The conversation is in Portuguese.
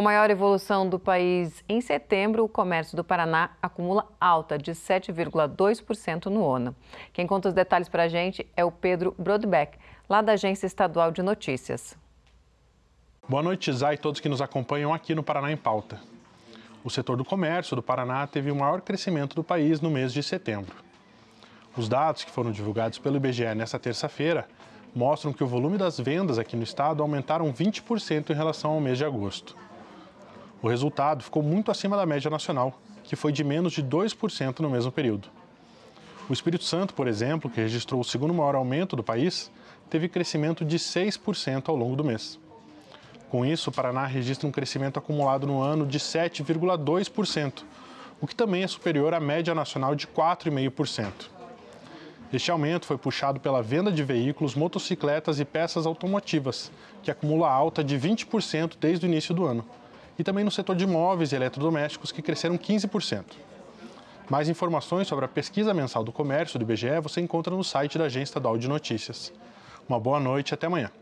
Com maior evolução do país em setembro, o comércio do Paraná acumula alta de 7,2% no ano. Quem conta os detalhes para a gente é o Pedro Brodbeck, lá da Agência Estadual de Notícias. Boa noite, Zay, e todos que nos acompanham aqui no Paraná em Pauta. O setor do comércio do Paraná teve o maior crescimento do país no mês de setembro. Os dados que foram divulgados pelo IBGE nesta terça-feira mostram que o volume das vendas aqui no estado aumentaram 20% em relação ao mês de agosto. O resultado ficou muito acima da média nacional, que foi de menos de 2% no mesmo período. O Espírito Santo, por exemplo, que registrou o segundo maior aumento do país, teve crescimento de 6% ao longo do mês. Com isso, o Paraná registra um crescimento acumulado no ano de 7,2%, o que também é superior à média nacional de 4,5%. Este aumento foi puxado pela venda de veículos, motocicletas e peças automotivas, que acumula alta de 20% desde o início do ano, e também no setor de imóveis e eletrodomésticos, que cresceram 15%. Mais informações sobre a pesquisa mensal do comércio do IBGE você encontra no site da Agência Estadual de Notícias. Uma boa noite e até amanhã.